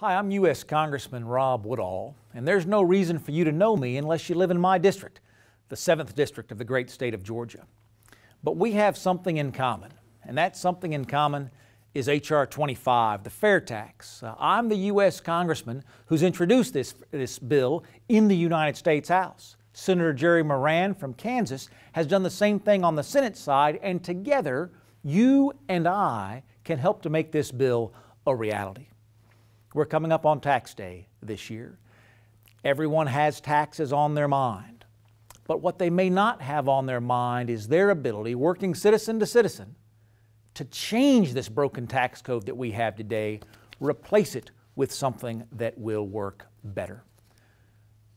Hi, I'm U.S. Congressman Rob Woodall, and there's no reason for you to know me unless you live in my district, the 7th District of the great state of Georgia. But we have something in common, and that something in common is H.R. 25, the fair tax. Uh, I'm the U.S. Congressman who's introduced this, this bill in the United States House. Senator Jerry Moran from Kansas has done the same thing on the Senate side, and together, you and I can help to make this bill a reality. We're coming up on tax day this year. Everyone has taxes on their mind. But what they may not have on their mind is their ability, working citizen to citizen, to change this broken tax code that we have today, replace it with something that will work better.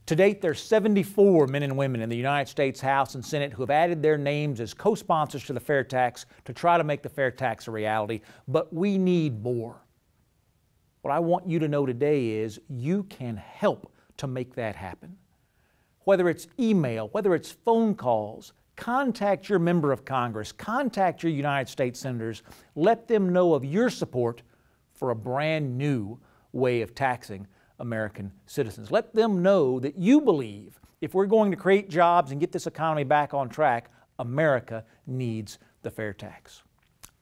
To date, there are 74 men and women in the United States House and Senate who have added their names as co-sponsors to the fair tax to try to make the fair tax a reality, but we need more. What I want you to know today is you can help to make that happen. Whether it's email, whether it's phone calls, contact your member of Congress, contact your United States senators, let them know of your support for a brand new way of taxing American citizens. Let them know that you believe if we're going to create jobs and get this economy back on track, America needs the fair tax.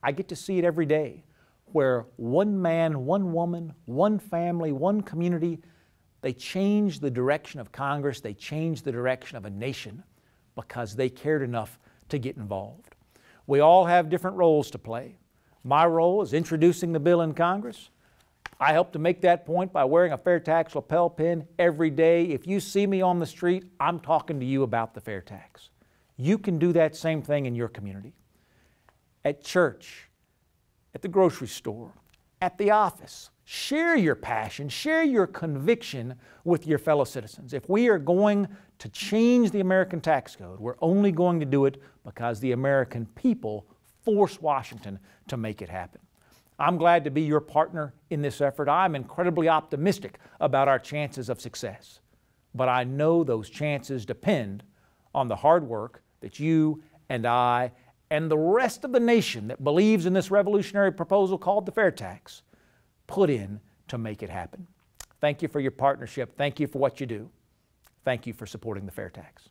I get to see it every day where one man, one woman, one family, one community, they change the direction of Congress, they change the direction of a nation because they cared enough to get involved. We all have different roles to play. My role is introducing the bill in Congress. I help to make that point by wearing a fair tax lapel pin every day. If you see me on the street, I'm talking to you about the fair tax. You can do that same thing in your community. At church, at the grocery store, at the office. Share your passion, share your conviction with your fellow citizens. If we are going to change the American tax code, we're only going to do it because the American people force Washington to make it happen. I'm glad to be your partner in this effort. I'm incredibly optimistic about our chances of success. But I know those chances depend on the hard work that you and I and the rest of the nation that believes in this revolutionary proposal called the fair tax put in to make it happen. Thank you for your partnership. Thank you for what you do. Thank you for supporting the fair tax.